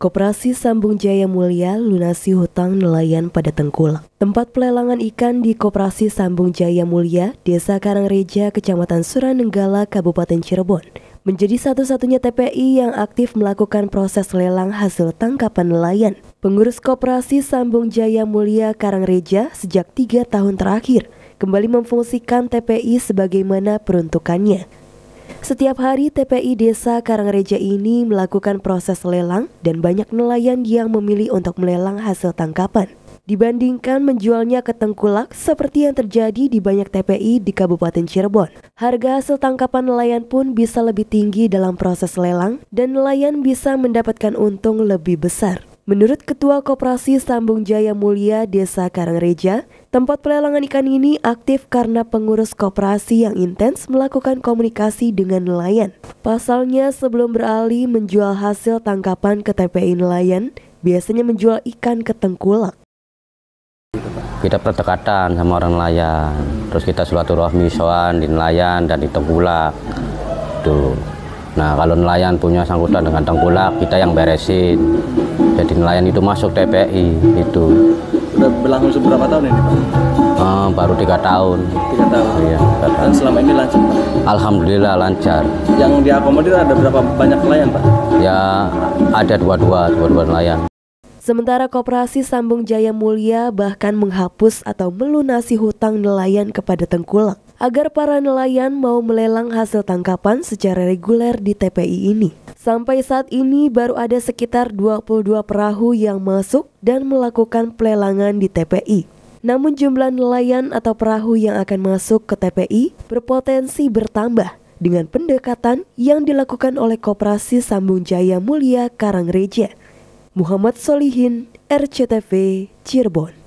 Koperasi Sambung Jaya Mulia lunasi hutang nelayan pada Tengkulak. Tempat pelelangan ikan di Koperasi Sambung Jaya Mulia, Desa Karangreja, Kecamatan Suranenggala, Kabupaten Cirebon, menjadi satu-satunya TPI yang aktif melakukan proses lelang hasil tangkapan nelayan. Pengurus Koperasi Sambung Jaya Mulia Karangreja sejak tiga tahun terakhir kembali memfungsikan TPI sebagaimana peruntukannya setiap hari TPI Desa Karangreja ini melakukan proses lelang dan banyak nelayan yang memilih untuk melelang hasil tangkapan. Dibandingkan menjualnya ke tengkulak seperti yang terjadi di banyak TPI di Kabupaten Cirebon. Harga hasil tangkapan nelayan pun bisa lebih tinggi dalam proses lelang dan nelayan bisa mendapatkan untung lebih besar. Menurut Ketua Koperasi Sambung Jaya Mulia Desa Karangreja, tempat pelelangan ikan ini aktif karena pengurus koperasi yang intens melakukan komunikasi dengan nelayan. Pasalnya sebelum beralih menjual hasil tangkapan ke TPI nelayan, biasanya menjual ikan ke tengkulak. Kita pertekatan sama orang nelayan, terus kita silaturahmi soan di nelayan dan di tengkulak. Tuh. Nah, kalau nelayan punya sangkutan dengan tengkulak, kita yang beresin jadi nelayan itu masuk TPI itu udah berlangsung seberapa tahun ini Pak? Uh, baru tiga tahun tiga tahun iya tiga tahun. dan selama ini lancar Pak? Alhamdulillah lancar yang diakomodir ada berapa banyak nelayan Pak? ya ada dua-dua dua-dua nelayan Sementara Koperasi Sambung Jaya Mulia bahkan menghapus atau melunasi hutang nelayan kepada tengkulak agar para nelayan mau melelang hasil tangkapan secara reguler di TPI ini. Sampai saat ini baru ada sekitar 22 perahu yang masuk dan melakukan pelelangan di TPI. Namun jumlah nelayan atau perahu yang akan masuk ke TPI berpotensi bertambah dengan pendekatan yang dilakukan oleh Koperasi Sambung Jaya Mulia Karangreja. Muhammad Solihin, RCTV, Cirebon.